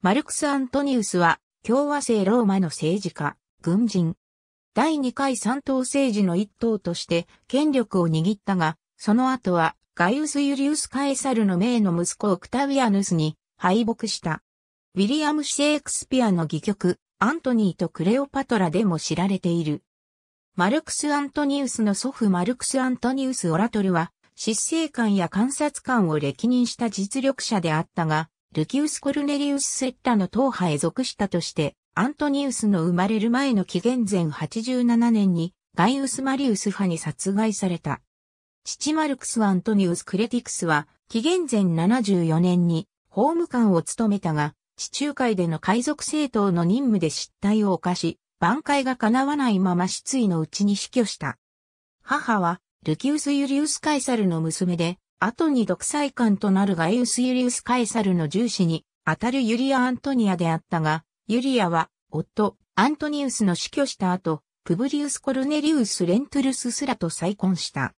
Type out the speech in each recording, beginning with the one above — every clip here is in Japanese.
マルクス・アントニウスは、共和制ローマの政治家、軍人。第2回三党政治の一党として権力を握ったが、その後はガイウス・ユリウス・カエサルの名の息子オクタウィアヌスに敗北した。ウィリアム・シェイクスピアの戯曲、アントニーとクレオパトラでも知られている。マルクス・アントニウスの祖父マルクス・アントニウス・オラトルは、執政官や観察官を歴任した実力者であったが、ルキウス・コルネリウス・セッタの党派へ属したとして、アントニウスの生まれる前の紀元前87年に、ガイウス・マリウス派に殺害された。父マルクス・アントニウス・クレティクスは、紀元前74年に法務官を務めたが、地中海での海賊政党の任務で失態を犯し、挽回が叶わないまま失意のうちに死去した。母は、ルキウス・ユリウス・カイサルの娘で、後に独裁官となるガイウス・ユリウス・カエサルの重視に、当たるユリア・アントニアであったが、ユリアは、夫、アントニウスの死去した後、プブリウス・コルネリウス・レントゥルスすらと再婚した。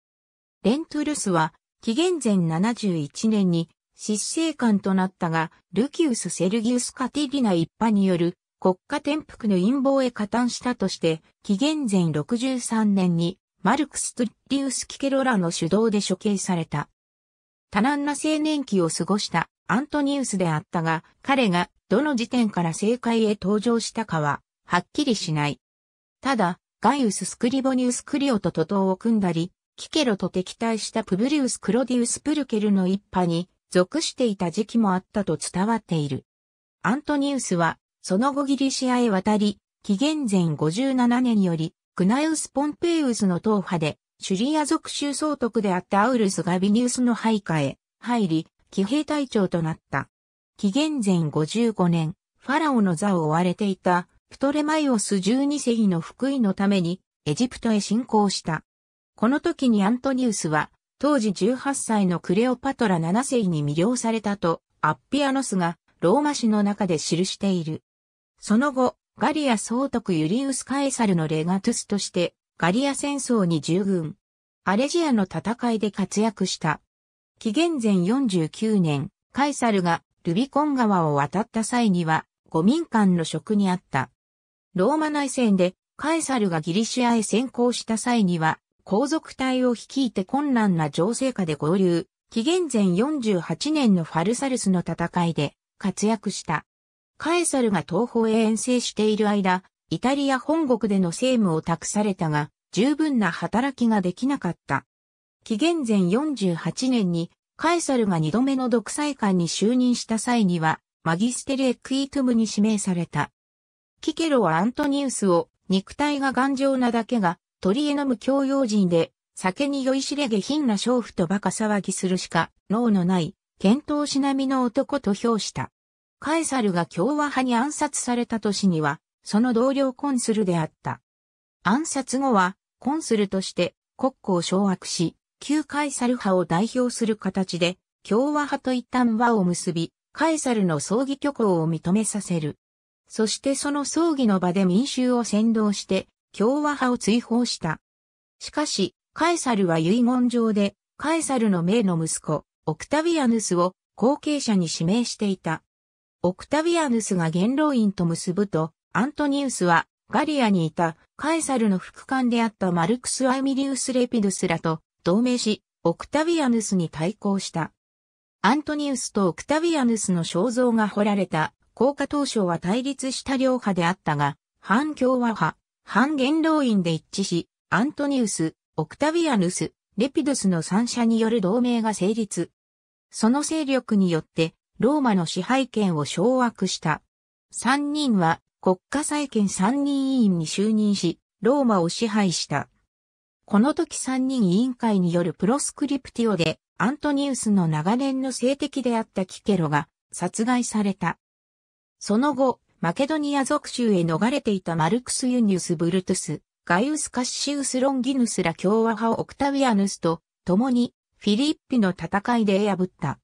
レントゥルスは、紀元前71年に、失政官となったが、ルキウス・セルギウス・カティリナ一派による国家転覆の陰謀へ加担したとして、紀元前63年にマルクス・トゥリウス・キケロラの主導で処刑された。多難な青年期を過ごしたアントニウスであったが、彼がどの時点から政界へ登場したかは、はっきりしない。ただ、ガイウス・スクリボニウス・クリオと徒党を組んだり、キケロと敵対したプブリウス・クロディウス・プルケルの一派に属していた時期もあったと伝わっている。アントニウスは、その後ギリシアへ渡り、紀元前57年より、クナウス・ポンペイウスの党派で、シュリア族州総督であったアウルスがビニウスの配下へ入り、騎兵隊長となった。紀元前55年、ファラオの座を追われていたプトレマイオス12世の福井のためにエジプトへ侵攻した。この時にアントニウスは当時18歳のクレオパトラ7世に魅了されたとアッピアノスがローマ史の中で記している。その後、ガリア総督ユリウス・カエサルのレガトゥスとして、ガリア戦争に従軍。アレジアの戦いで活躍した。紀元前49年、カイサルがルビコン川を渡った際には、五民間の職にあった。ローマ内戦でカエサルがギリシアへ先行した際には、皇族隊を率いて困難な情勢下で合流、紀元前48年のファルサルスの戦いで活躍した。カエサルが東方へ遠征している間、イタリア本国での政務を託されたが、十分な働きができなかった。紀元前48年にカエサルが二度目の独裁官に就任した際には、マギステレ・クイトムに指名された。キケロはアントニウスを、肉体が頑丈なだけが、鳥へ飲む教養人で、酒に酔いしれ下品な娼婦と馬鹿騒ぎするしか、脳のない、検討しなみの男と評した。カエサルが共和派に暗殺された年には、その同僚コンスルであった。暗殺後は、コンスルとして国庫を掌握し、旧カイサル派を代表する形で、共和派と一旦和を結び、カイサルの葬儀虚構を認めさせる。そしてその葬儀の場で民衆を先導して、共和派を追放した。しかし、カエサルは遺言状で、カエサルの名の息子、オクタビアヌスを後継者に指名していた。オクタビアヌスが元老院と結ぶと、アントニウスはガリアにいたカエサルの副官であったマルクス・アイミリウス・レピドスらと同盟し、オクタヴィアヌスに対抗した。アントニウスとオクタヴィアヌスの肖像が彫られた高架当初は対立した両派であったが、反共和派、反元老院で一致し、アントニウス、オクタヴィアヌス、レピドスの三者による同盟が成立。その勢力によって、ローマの支配権を掌握した。三人は国家債権人委員に就任し、ローマを支配した。この時三人委員会によるプロスクリプティオで、アントニウスの長年の性的であったキケロが殺害された。その後、マケドニア属州へ逃れていたマルクス・ユニウス・ブルトゥス、ガイウス・カッシウス・ロンギヌスら共和派オクタウィアヌスと共にフィリッピの戦いで破った。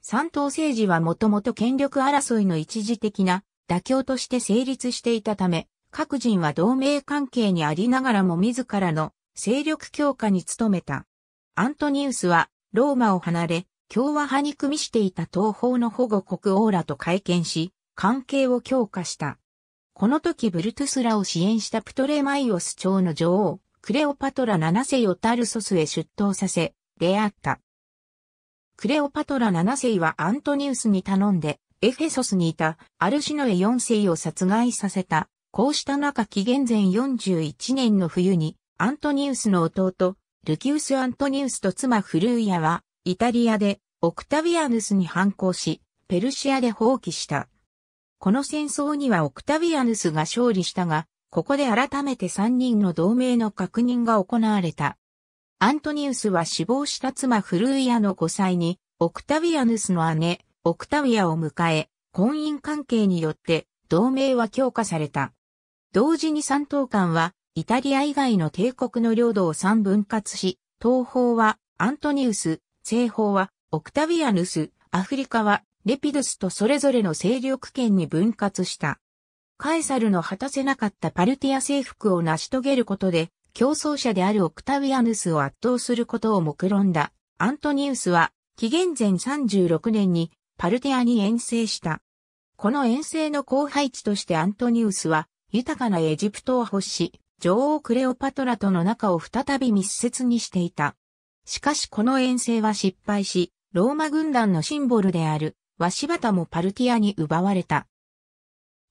三党政治はもともと権力争いの一時的な妥協として成立していたため、各人は同盟関係にありながらも自らの勢力強化に努めた。アントニウスはローマを離れ、共和派に組みしていた東方の保護国王らと会見し、関係を強化した。この時ブルトゥスらを支援したプトレマイオス朝の女王、クレオパトラ7世をタルソスへ出頭させ、出会った。クレオパトラ7世はアントニウスに頼んで、エフェソスにいたアルシノエ4世を殺害させた。こうした中紀元前41年の冬にアントニウスの弟、ルキウス・アントニウスと妻フルーヤはイタリアでオクタビアヌスに反抗し、ペルシアで放棄した。この戦争にはオクタビアヌスが勝利したが、ここで改めて3人の同盟の確認が行われた。アントニウスは死亡した妻フルーヤの5歳に、オクタビアヌスの姉、オクタウィアを迎え、婚姻関係によって同盟は強化された。同時に三等間はイタリア以外の帝国の領土を三分割し、東方はアントニウス、西方はオクタウィアヌス、アフリカはレピドスとそれぞれの勢力圏に分割した。カエサルの果たせなかったパルティア征服を成し遂げることで、競争者であるオクタウィアヌスを圧倒することを目論んだ。アントニウスは、紀元前36年にパルティアに遠征した。この遠征の後輩地としてアントニウスは、豊かなエジプトを欲し、女王クレオパトラとの仲を再び密接にしていた。しかしこの遠征は失敗し、ローマ軍団のシンボルである、ワシバタもパルティアに奪われた。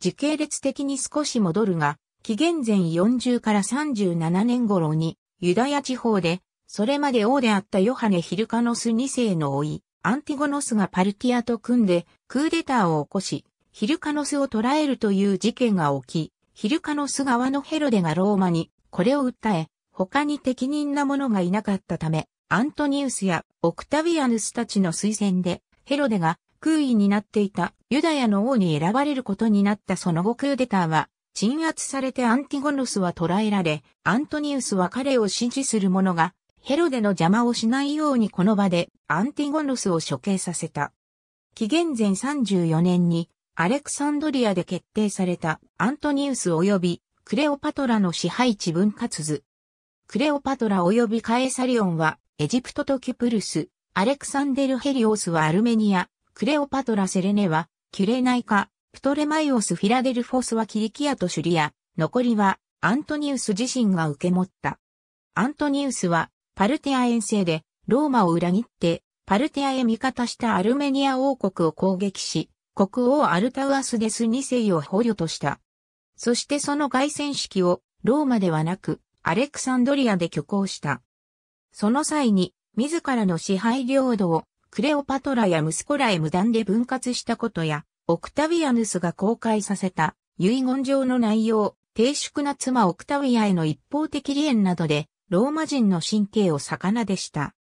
時系列的に少し戻るが、紀元前40から37年頃に、ユダヤ地方で、それまで王であったヨハネ・ヒルカノス2世の老い、アンティゴノスがパルティアと組んでクーデターを起こし、ヒルカノスを捕らえるという事件が起き、ヒルカノス側のヘロデがローマにこれを訴え、他に適任な者がいなかったため、アントニウスやオクタビアヌスたちの推薦で、ヘロデが空位になっていたユダヤの王に選ばれることになったその後クーデターは、鎮圧されてアンティゴノスは捕らえられ、アントニウスは彼を支持する者がヘロデの邪魔をしないようにこの場でアンティゴノスを処刑させた。紀元前34年にアレクサンドリアで決定されたアントニウス及びクレオパトラの支配地分割図。クレオパトラ及びカエサリオンはエジプトとキプルス、アレクサンデル・ヘリオスはアルメニア、クレオパトラ・セレネはキュレナイカ、プトレマイオス・フィラデルフォスはキリキアとシュリア、残りはアントニウス自身が受け持った。アントニウスはパルティア遠征でローマを裏切ってパルティアへ味方したアルメニア王国を攻撃し、国王アルタウアスデス2世を捕虜とした。そしてその凱旋式をローマではなくアレクサンドリアで挙行した。その際に自らの支配領土をクレオパトラや息子らへ無断で分割したことや、オクタヴィアヌスが公開させた遺言状の内容、低粛な妻オクタヴィアへの一方的離縁などでローマ人の神経を魚でした。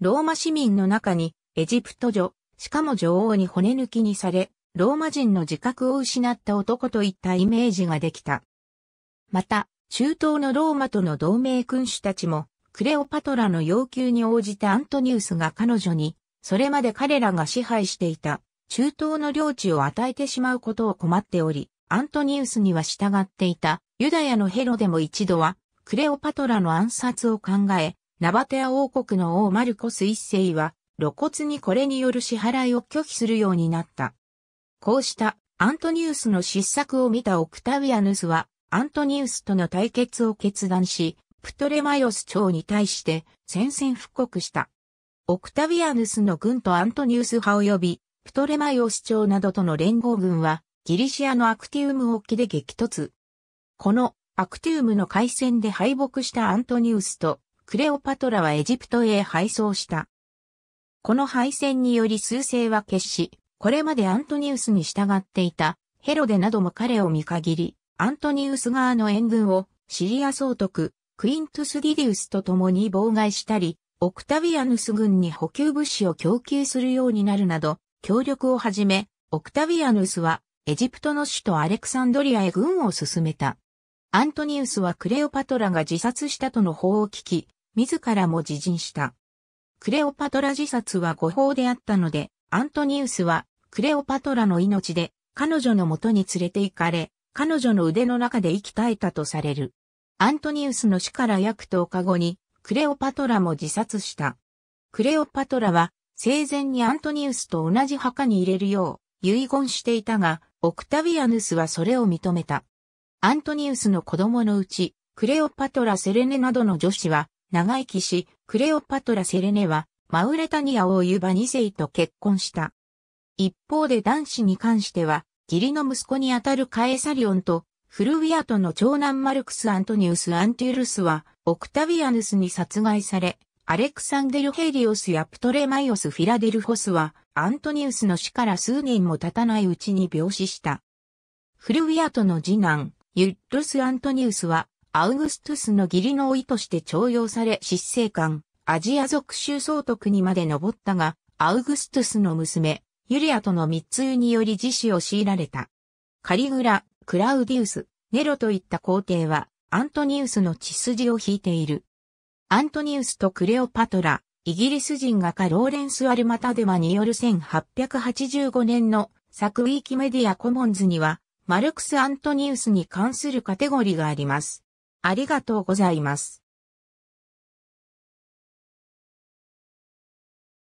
ローマ市民の中に、エジプト女、しかも女王に骨抜きにされ、ローマ人の自覚を失った男といったイメージができた。また、中東のローマとの同盟君主たちも、クレオパトラの要求に応じてアントニウスが彼女に、それまで彼らが支配していた中東の領地を与えてしまうことを困っており、アントニウスには従っていたユダヤのヘロでも一度はクレオパトラの暗殺を考え、ナバテア王国の王マルコス一世は露骨にこれによる支払いを拒否するようになった。こうしたアントニウスの失策を見たオクタウィアヌスは、アントニウスとの対決を決断し、プトレマイオス朝に対して宣戦布復刻した。オクタウィアヌスの軍とアントニウス派及び、プトレマイオス朝などとの連合軍は、ギリシアのアクティウム沖で激突。このアクティウムの海戦で敗北したアントニウスとクレオパトラはエジプトへ敗走した。この敗戦により数勢は決し、これまでアントニウスに従っていたヘロデなども彼を見限り、アントニウス側の援軍をシリア総督、クイントス・ディディウスと共に妨害したり、オクタビアヌス軍に補給物資を供給するようになるなど、協力をはじめ、オクタビアヌスはエジプトの首都アレクサンドリアへ軍を進めた。アントニウスはクレオパトラが自殺したとの報を聞き、自らも自陣した。クレオパトラ自殺は誤報であったので、アントニウスはクレオパトラの命で彼女の元に連れて行かれ、彼女の腕の中で息絶えたとされる。アントニウスの死から約10日後に、クレオパトラも自殺した。クレオパトラは、生前にアントニウスと同じ墓に入れるよう、遺言していたが、オクタビアヌスはそれを認めた。アントニウスの子供のうち、クレオパトラ・セレネなどの女子は、長生きし、クレオパトラ・セレネは、マウレタニアをユバ二世と結婚した。一方で男子に関しては、義理の息子にあたるカエサリオンと、フルウィアトの長男マルクス・アントニウス・アンティルスは、オクタヴィアヌスに殺害され、アレクサンデル・ヘイリオスやプトレマイオス・フィラデルフォスは、アントニウスの死から数年も経たないうちに病死した。フルウィアトの次男、ユッドス・アントニウスは、アウグストゥスの義理の甥として徴用され失政官、アジア属州総督にまで上ったが、アウグストゥスの娘、ユリアとの密輸により自死を強いられた。カリグラ、クラウディウス、ネロといった皇帝は、アントニウスの血筋を引いている。アントニウスとクレオパトラ、イギリス人画家ローレンス・アルマタデマによる1885年の作ウィキメディアコモンズには、マルクス・アントニウスに関するカテゴリがあります。ありがとうございます。